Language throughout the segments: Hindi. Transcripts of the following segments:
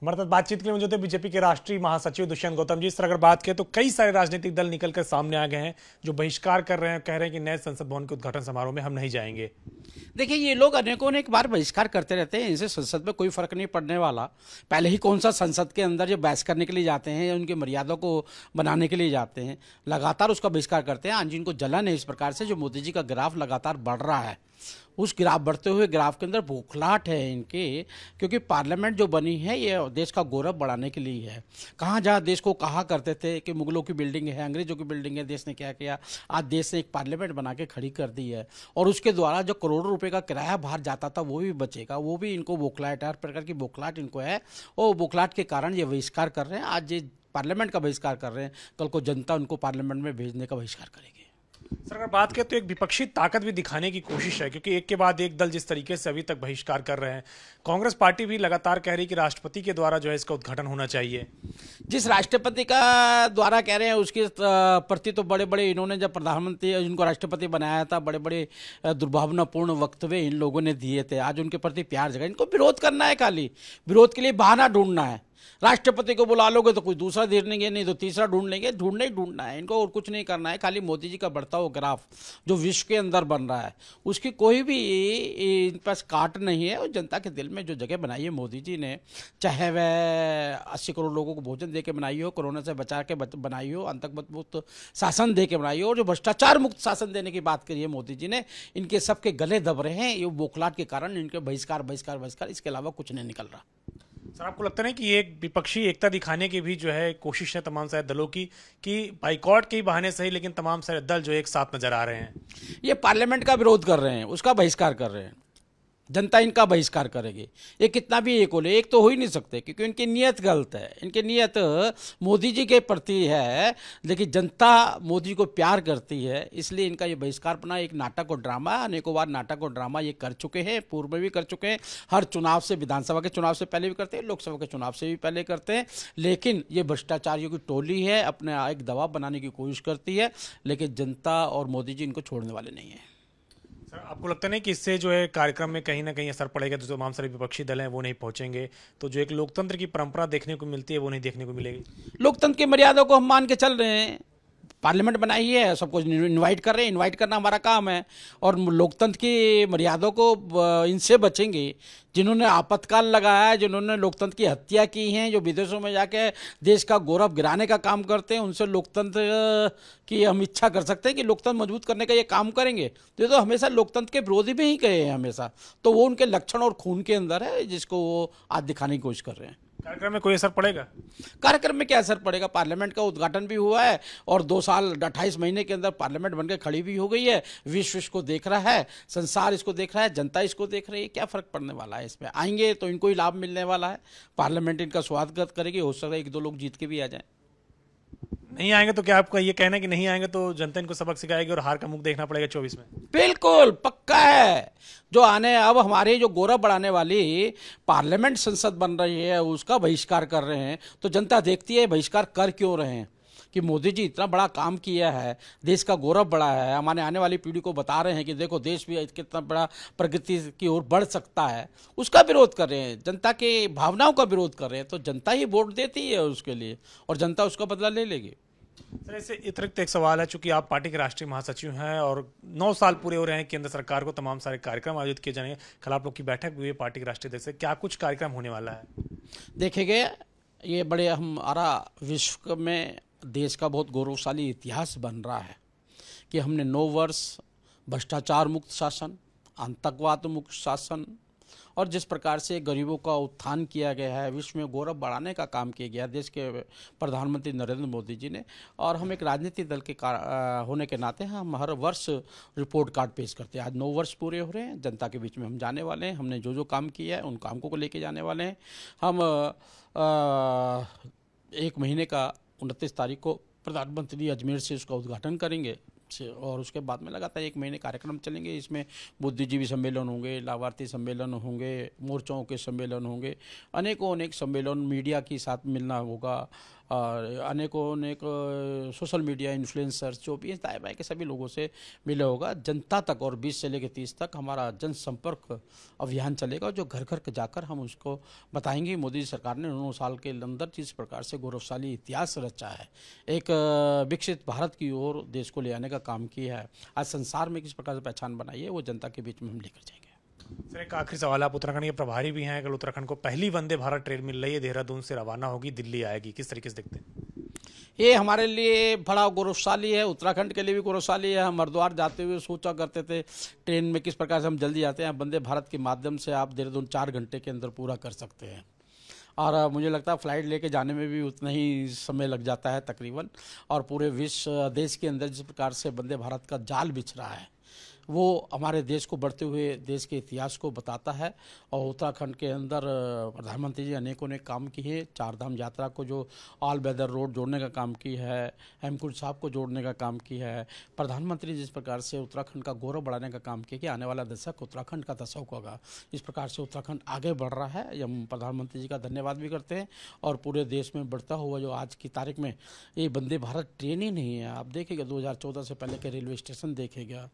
हमारे साथ बातचीत के लिए मौजूद है बीजेपी के राष्ट्रीय महासचिव दुष्यंत गौतम जी इस तरह अगर बात करें तो कई सारे राजनीतिक दल निकल कर सामने आ गए हैं जो बहिष्कार कर रहे हैं कह रहे हैं कि नए संसद भवन के उद्घाटन समारोह में हम नहीं जाएंगे देखिए ये लोग अनेकों ने एक बार बहिष्कार करते रहते हैं इनसे संसद में कोई फर्क नहीं पड़ने वाला पहले ही कौन सा संसद के अंदर जो बहस करने के लिए जाते हैं या उनकी मर्यादा को बनाने के लिए जाते हैं लगातार उसका बहिष्कार करते हैं आज इनको जलन है इस प्रकार से जो मोदी जी का ग्राफ लगातार बढ़ रहा है उस ग्राफ बढ़ते हुए ग्राफ के अंदर बौखलाहट है इनके क्योंकि पार्लियामेंट जो बनी है ये देश का गौरव बढ़ाने के लिए है कहाँ जहाँ देश को कहा करते थे कि मुगलों की बिल्डिंग है अंग्रेजों की बिल्डिंग है देश ने क्या किया आज देश ने एक पार्लियामेंट बना के खड़ी कर दी है और उसके द्वारा जो करोड़ों रुपये का किराया बाहर जाता था वो भी बचेगा वो भी इनको बौखलाहट हर प्रकार की बोखलाट इनको है और बोखलाट के कारण ये बहिष्कार कर रहे हैं आज ये पार्लियामेंट का बहिष्कार कर रहे हैं कल को जनता उनको पार्लियामेंट में भेजने का बहिष्कार करेगी सर अगर बात करें तो एक विपक्षी ताकत भी दिखाने की कोशिश है क्योंकि एक के बाद एक दल जिस तरीके से अभी तक बहिष्कार कर रहे हैं कांग्रेस पार्टी भी लगातार कह रही है कि राष्ट्रपति के द्वारा जो है इसका उद्घाटन होना चाहिए जिस राष्ट्रपति का द्वारा कह रहे हैं उसके प्रति तो बड़े बड़े इन्होंने जब प्रधानमंत्री जिनको राष्ट्रपति बनाया था बड़े बड़े दुर्भावनापूर्ण वक्तव्य इन लोगों ने दिए थे आज उनके प्रति प्यार जगह इनको विरोध करना है खाली विरोध के लिए बहाना ढूंढना है राष्ट्रपति को बुला लोगे तो कुछ दूसरा ढूंढ लेंगे नहीं तो तीसरा ढूंढ लेंगे ढूंढना ही ढूंढना है इनको और कुछ नहीं करना है खाली मोदी जी का बढ़ता हुआ ग्राफ जो विश्व के अंदर बन रहा है उसकी कोई भी इन पास काट नहीं है और जनता के दिल में जो जगह बनाई है मोदी जी ने चाहे वह अस्सी करोड़ लोगों को भोजन दे के बनाई हो कोरोना से बचा के बनाई हो अंतक मजबूत शासन दे के बनाई हो और जो भ्रष्टाचार मुक्त शासन देने की बात करी है मोदी जी ने इनके सबके गले दब रहे हैं ये बोखलाट के कारण इनके बहिष्कार बहिष्कार बहिष्कार इसके अलावा कुछ नहीं निकल रहा सर आपको लगता है कि एक विपक्षी एकता दिखाने की भी जो है कोशिश है तमाम सारे दलों की कि बाइकॉट के ही बहाने सही लेकिन तमाम सारे दल जो एक साथ नजर आ रहे हैं ये पार्लियामेंट का विरोध कर रहे हैं उसका बहिष्कार कर रहे हैं जनता इनका बहिष्कार करेगी ये कितना भी एक हो ले एक तो हो ही नहीं सकते क्योंकि इनकी नीयत गलत है इनकी नीयत मोदी जी के प्रति है लेकिन जनता मोदी को प्यार करती है इसलिए इनका ये बहिष्कार अपना एक नाटक और ड्रामा अनेकों बार नाटक और ड्रामा ये कर चुके हैं पूर्व में भी कर चुके हैं हर चुनाव से विधानसभा के चुनाव से पहले भी करते हैं लोकसभा के चुनाव से भी पहले करते हैं लेकिन ये भ्रष्टाचारियों की टोली है अपने एक दबाव बनाने की कोशिश करती है लेकिन जनता और मोदी जी इनको छोड़ने वाले नहीं हैं आपको लगता नहीं कि इससे जो है कार्यक्रम में कहीं ना कहीं असर पड़ेगा जो तमाम सारे विपक्षी दल हैं वो नहीं पहुंचेंगे तो जो एक लोकतंत्र की परंपरा देखने को मिलती है वो नहीं देखने को मिलेगी लोकतंत्र की मर्यादा को हम मान के चल रहे हैं पार्लियामेंट बनाई है सब कुछ इन्वाइट कर रहे हैं इन्वाइट करना हमारा काम है और लोकतंत्र की मर्यादों को इनसे बचेंगे जिन्होंने आपातकाल लगाया है जिन्होंने लोकतंत्र की हत्या की है जो विदेशों में जाके देश का गौरव गिराने का काम करते हैं उनसे लोकतंत्र की हम इच्छा कर सकते हैं कि लोकतंत्र मजबूत करने का ये काम करेंगे तो ये तो हमेशा लोकतंत्र के विरोधी भी ही गए हैं हमेशा तो वो उनके लक्षण और खून के अंदर है जिसको वो आज दिखाने की कोशिश कर रहे हैं कार्यक्रम में कोई असर पड़ेगा कार्यक्रम में क्या असर पड़ेगा पार्लियामेंट का उद्घाटन भी हुआ है और दो साल अट्ठाईस महीने के अंदर पार्लियामेंट बनकर खड़ी भी हो गई है विश्व इसको देख रहा है संसार इसको देख रहा है जनता इसको देख रही है क्या फर्क पड़ने वाला है इसमें आएंगे तो इनको ही लाभ मिलने वाला है पार्लियामेंट इनका स्वागत करेगी हो सकता है एक दो लोग जीत के भी आ जाए नहीं आएंगे तो क्या आपका ये कहना है कि नहीं आएंगे तो जनता इनको सबक सिखाएगी और हार का मुख देखना पड़ेगा चौबीस में बिल्कुल पक्का है जो आने अब हमारे जो गौरव बढ़ाने वाली पार्लियामेंट संसद बन रही है उसका बहिष्कार कर रहे हैं तो जनता देखती है बहिष्कार कर क्यों रहे हैं कि मोदी जी इतना बड़ा काम किया है देश का गौरव बढ़ा है हमारे आने वाली पीढ़ी को बता रहे हैं कि देखो देश भी कितना बड़ा प्रगति की ओर बढ़ सकता है उसका विरोध कर रहे हैं जनता के भावनाओं का विरोध कर रहे हैं तो जनता ही वोट देती है उसके लिए और जनता उसका बदला ले लेगी सर ऐसे अतिरिक्त एक सवाल है चूंकि आप पार्टी के राष्ट्रीय महासचिव हैं और नौ साल पूरे हो रहे हैं केंद्र सरकार को तमाम सारे कार्यक्रम आयोजित किए जाएंगे कल आप लोग की बैठक भी हुई पार्टी के राष्ट्रीय अध्यक्ष क्या कुछ कार्यक्रम होने वाला है देखेंगे ये बड़े हमारा विश्व में देश का बहुत गौरवशाली इतिहास बन रहा है कि हमने नौ वर्ष भ्रष्टाचार मुक्त शासन आतंकवाद मुक्त शासन और जिस प्रकार से गरीबों का उत्थान किया गया है विश्व में गौरव बढ़ाने का काम किया गया देश के प्रधानमंत्री नरेंद्र मोदी जी ने और हम एक राजनीतिक दल के होने के नाते हम हर वर्ष रिपोर्ट कार्ड पेश करते हैं आज नौ वर्ष पूरे हो रहे हैं जनता के बीच में हम जाने वाले हैं हमने जो जो काम किया है उन काम को लेके जाने वाले हैं हम आ, एक महीने का उनतीस तारीख को प्रधानमंत्री अजमेर से उसका उद्घाटन करेंगे और उसके बाद में लगातार एक महीने कार्यक्रम चलेंगे इसमें बुद्धिजीवी सम्मेलन होंगे लाभार्थी सम्मेलन होंगे मोर्चों के सम्मेलन होंगे अनेकों अनेक सम्मेलन मीडिया के साथ मिलना होगा और अनेकों अनेक सोशल मीडिया इन्फ्लुएंसर्स जो भी दाएँ बाएँ के सभी लोगों से मिले होगा जनता तक और बीस से लेकर तीस तक हमारा जनसंपर्क अभियान चलेगा जो घर घर जाकर हम उसको बताएंगे मोदी सरकार ने नौ साल के अंदर जिस प्रकार से गौरवशाली इतिहास रचा है एक विकसित भारत की ओर देश को ले आने का काम किया है आज संसार में किस प्रकार से पहचान बनाई है वो जनता के बीच में हम लेकर जाएंगे सर एक आखिरी सवाल आप उत्तराखंड के प्रभारी भी हैं कल उत्तराखंड को पहली वंदे भारत ट्रेन मिल रही है देहरादून से रवाना होगी दिल्ली आएगी किस तरीके से देखते हैं ये हमारे लिए बड़ा गौरवशाली है उत्तराखंड के लिए भी गौरवशाली है हम हरिद्वार जाते हुए सोचा करते थे ट्रेन में किस प्रकार से हम जल्दी जाते हैं वंदे भारत के माध्यम से आप देहरादून चार घंटे के अंदर पूरा कर सकते हैं और मुझे लगता है फ्लाइट लेके जाने में भी उतना ही समय लग जाता है तकरीबन और पूरे विश्व देश के अंदर जिस प्रकार से वंदे भारत का जाल बिछ रहा है वो हमारे देश को बढ़ते हुए देश के इतिहास को बताता है और उत्तराखंड के अंदर प्रधानमंत्री जी अनेकों ने काम किए चारधाम यात्रा को जो ऑल वेदर रोड जोड़ने का काम की है हेमकुंड साहब को जोड़ने का काम की है प्रधानमंत्री जिस प्रकार से उत्तराखंड का गौरव बढ़ाने का काम किया कि आने वाला दशक उत्तराखंड का दशक होगा इस प्रकार से उत्तराखंड आगे बढ़ रहा है हम प्रधानमंत्री जी का धन्यवाद भी करते हैं और पूरे देश में बढ़ता हुआ जो आज की तारीख में ये वंदे भारत ट्रेन ही नहीं है आप देखेगा दो से पहले के रेलवे स्टेशन देखेगा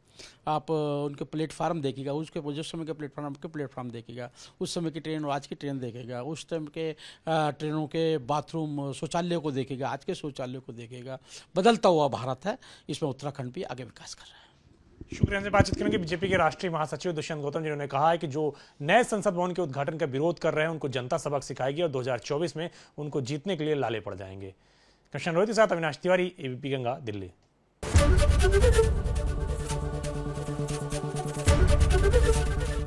आप आप उनके प्लेटफार्म देखेगा उसके जिस समय के प्लेटफार्म आपके प्लेटफार्म देखेगा उस समय की ट्रेन और आज की ट्रेन देखेगा उस टाइम के ट्रेनों के बाथरूम शौचालय को देखेगा आज के शौचालय को देखेगा बदलता हुआ भारत है इसमें उत्तराखंड भी आगे विकास कर रहा है शुक्रिया से बातचीत करेंगे बीजेपी के राष्ट्रीय महासचिव दुष्यंत गौतम जिन्होंने कहा है कि जो नए संसद भवन के उद्घाटन का विरोध कर रहे हैं उनको जनता सबक सिखाएगी और 2024 में उनको जीतने के लिए लाले पड़ जाएंगे कृष्ण रोहित के साथ अविनाश तिवारी एबीपी गंगा दिल्ली